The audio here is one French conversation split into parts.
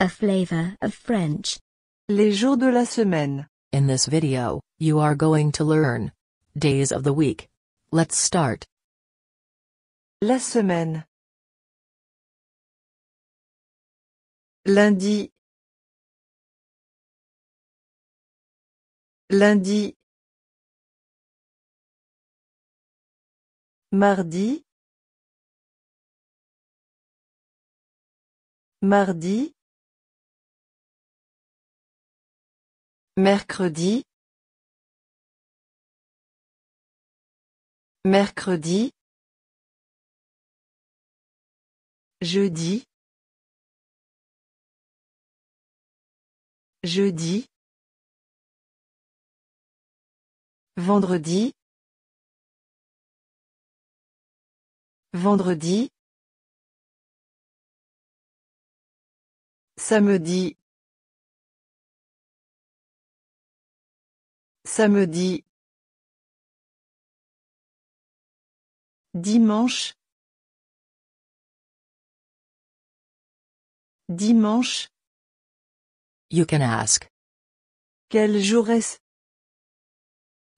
A flavor of French. Les jours de la semaine. In this video, you are going to learn days of the week. Let's start. La semaine. Lundi. Lundi. Mardi. Mardi. Mercredi. Mercredi. Jeudi. Jeudi. Vendredi. Vendredi. Samedi. Samedi. Dimanche. Dimanche. You can ask. Quel jour est-ce?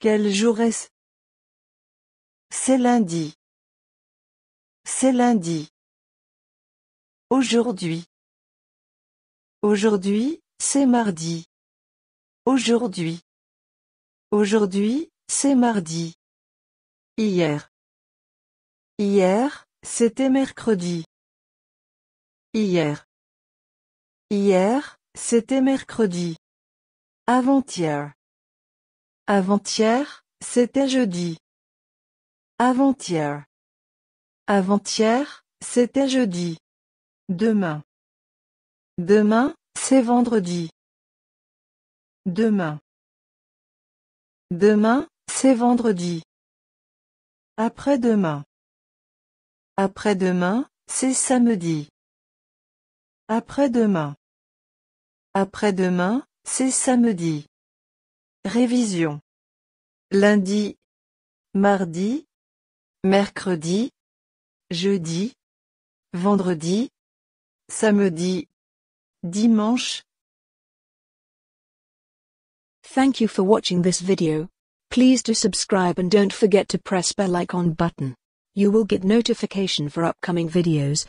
Quel jour est-ce? C'est lundi. C'est lundi. Aujourd'hui. Aujourd'hui, c'est mardi. Aujourd'hui, Aujourd'hui, c'est mardi. Hier. Hier, c'était mercredi. Hier. Hier, c'était mercredi. Avant-hier. Avant-hier, c'était jeudi. Avant-hier. Avant-hier, c'était jeudi. Demain. Demain, c'est vendredi. Demain. Demain, c'est vendredi. Après-demain. Après-demain, c'est samedi. Après-demain. Après-demain, c'est samedi. Révision. Lundi. Mardi. Mercredi. Jeudi. Vendredi. Samedi. Dimanche. Thank you for watching this video. Please do subscribe and don't forget to press bell icon button. You will get notification for upcoming videos,